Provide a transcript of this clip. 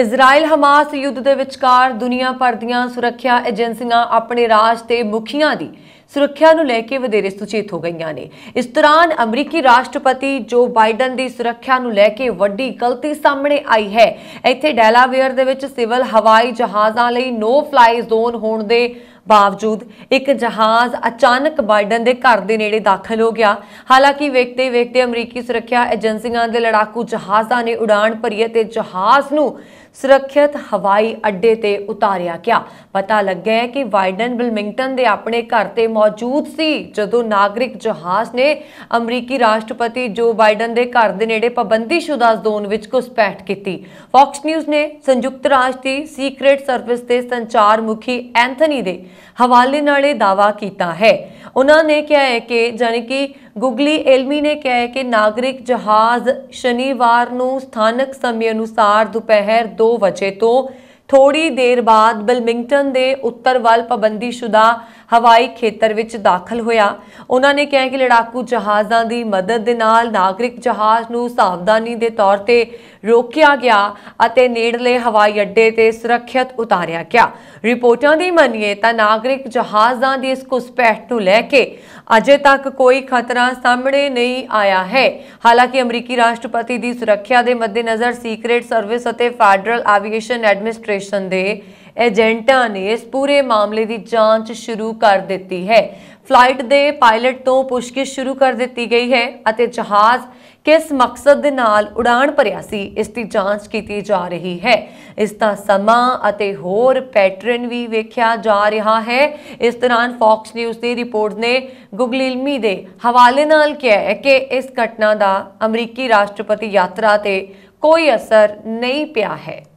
Israel Hamas ਯੁੱਧ ਦੇ ਵਿਚਕਾਰ ਦੁਨੀਆ ਭਰ ਦੀਆਂ ਸੁਰੱਖਿਆ ਏਜੰਸੀਆਂ ਆਪਣੇ ਰਾਜ ਤੇ ਮੁਖੀਆਂ ਦੀ ਸੁਰੱਖਿਆ ਨੂੰ ਲੈ ਕੇ ਵਧੇਰੇ ਸੁਚੇਤ ਹੋ ਗਈਆਂ ਨੇ ਇਸ ਤਰ੍ਹਾਂ ਅਮਰੀਕੀ ਰਾਸ਼ਟਰਪਤੀ ਜੋ ਬਾਈਡਨ ਦੀ ਸੁਰੱਖਿਆ ਨੂੰ ਲੈ ਕੇ ਵੱਡੀ ਗਲਤੀ ਸਾਹਮਣੇ ਆਈ ਹੈ ਇੱਥੇ ਡੈਲਾਵੇਅਰ ਦੇ ਵਿੱਚ ਸਿਵਲ ਹਵਾਈ ਜਹਾਜ਼ਾਂ ਲਈ ਨੋ ਫਲਾਈ ਜ਼ੋਨ ਹੋਣ ਦੇ ਬਾਵਜੂਦ ਇੱਕ ਜਹਾਜ਼ ਅਚਾਨਕ ਬਾਈਡਨ ਦੇ ਘਰ ਦੇ ਨੇੜੇ ਦਾਖਲ ਹੋ ਗਿਆ ਹਾਲਾਂਕਿ ਵੇਖਦੇ ਵੇਖਦੇ ਅਮਰੀਕੀ ਸੁਰੱਖਿਆ ਏਜੰਸੀਆਂ ਦੇ ਲੜਾਕੂ ਜਹਾਜ਼ਾਂ ਨੇ ਉਡਾਨ ਭਰੀ ਤੇ ਜਹਾਜ਼ ਨੂੰ ਸੁਰੱਖਿਅਤ ਹਵਾਈ ਅੱਡੇ ਤੇ ਉਤਾਰਿਆ ਗਿਆ ਪਤਾ ਲੱਗਿਆ ਕਿ ਬਾਈਡਨ ਬਿਲਮਿੰਗਟਨ ਦੇ ਆਪਣੇ ਘਰ ਤੇ ਮੌਜੂਦ ਸੀ ਜਦੋਂ ਨਾਗਰਿਕ ਜਹਾਜ਼ ਨੇ ਅਮਰੀਕੀ ਰਾਸ਼ਟਰਪਤੀ ਜੋ ਬਾਈਡਨ ਦੇ ਘਰ ਦੇ ਨੇੜੇ ਸ਼ੁਦਾ ਜ਼ੋਨ ਵਿੱਚ ਘੁਸਪੈਠ ਕੀਤੀ ਫੌਕਸ ਨਿਊਜ਼ ਨੇ ਸੰਯੁਕਤ ਰਾਸ਼ਟਰ ਦੀ ਸੀਕ੍ਰੀਟ ਸਰਵਿਸ ਦੇ ਸੰਚਾਰ ਮੁਖੀ ਐਂਥਨੀ ਦੇ ਹਵਾਲੇ ਨਾਲ ਇਹ ਦਾਵਾ ਕੀਤਾ ਹੈ ਉਹਨਾਂ ਨੇ ਕਿਹਾ ਹੈ ਕਿ ਜਾਨੀ ਕਿ ਗੁਗਲੀ ਐਲਮੀ ਨੇ ਕਿਹਾ ਹੈ ਕਿ ਨਾਗਰਿਕ ਜਹਾਜ਼ ਸ਼ਨੀਵਾਰ ਨੂੰ ਸਥਾਨਕ ਸਮੇਂ ਅਨੁਸਾਰ ਦੁਪਹਿਰ 2 ਵਜੇ ਤੋਂ ਥੋੜੀ ਦੇਰ ਬਾਅਦ ਬਲਮਿੰਗਟਨ ਦੇ ਉੱਤਰ ਵੱਲ ਸ਼ੁਦਾ ਹਵਾਈ ਖੇਤਰ ਵਿੱਚ ਦਾਖਲ ਹੋਇਆ ਉਹਨਾਂ ਨੇ ਕਿਹਾ ਕਿ ਲੜਾਕੂ ਜਹਾਜ਼ਾਂ ਦੀ ਮਦਦ ਦੇ ਨਾਲ ਨਾਗਰਿਕ ਜਹਾਜ਼ ਨੂੰ ਸਾਵਧਾਨੀ ਦੇ ਤੌਰ ਤੇ ਰੋਕਿਆ ਗਿਆ ਅਤੇ ਨੇੜਲੇ ਹਵਾਈ ਅੱਡੇ ਤੇ ਸੁਰੱਖਿਅਤ ਉਤਾਰਿਆ ਗਿਆ ਰਿਪੋਰਟਾਂ ਦੀ ਮੰਨੀਏ ਤਾਂ ਨਾਗਰਿਕ ਜਹਾਜ਼ਾਂ ਦੀ ਇਸ ਕੁਸਪੈਟ ਨੂੰ ਲੈ ਕੇ ਅਜੇ ਤੱਕ ਕੋਈ ਖਤਰਾ ਸਾਹਮਣੇ ਨਹੀਂ ਆਇਆ ਹੈ ਹਾਲਾਂਕਿ ਅਮਰੀਕੀ ਰਾਸ਼ਟਰਪਤੀ ਦੀ ਸੁਰੱਖਿਆ ਦੇ ਮੱਦੇਨਜ਼ਰ ਸੀਕ੍ਰੇਟ ਸਰਵਿਸ ਅਤੇ ਫੈਡਰਲ ਐਵੀਏਸ਼ਨ ਐਡਮਿਨਿਸਟ੍ਰੇਸ਼ਨ ਦੇ ਏਜੰਟਾਂ ਨੇ ਇਸ ਪੂਰੇ ਮਾਮਲੇ ਦੀ ਜਾਂਚ ਸ਼ੁਰੂ ਕਰ ਦਿੱਤੀ ਹੈ ਫਲਾਈਟ ਦੇ ਪਾਇਲਟ ਤੋਂ ਪੁੱਛਗਿੱਛ ਸ਼ੁਰੂ ਕਰ ਦਿੱਤੀ ਗਈ ਹੈ ਅਤੇ ਜਹਾਜ਼ ਕਿਸ ਮਕਸਦ ਦੇ ਨਾਲ ਉਡਾਨ ਭਰਿਆ ਸੀ ਇਸ ਦੀ ਜਾਂਚ ਕੀਤੀ ਜਾ ਰਹੀ ਹੈ ਇਸ ਦਾ ਸਮਾਂ ਅਤੇ ਹੋਰ ਪੈਟਰਨ ਵੀ ਵੇਖਿਆ ਜਾ ਰਿਹਾ ਹੈ ਇਸ ਦੌਰਾਨ ਫੌਕਸ ਨਿਊਜ਼ ਦੀ ਰਿਪੋਰਟ ਨੇ ਗੁਗਲ ਇਲਮੀ ਦੇ ਹਵਾਲੇ ਨਾਲ ਕਿਹਾ ਹੈ ਕਿ ਇਸ ਘਟਨਾ ਦਾ ਅਮਰੀਕੀ ਰਾਸ਼ਟਰਪਤੀ ਯਾਤਰਾ ਤੇ ਕੋਈ ਅਸਰ ਨਹੀਂ ਪਿਆ ਹੈ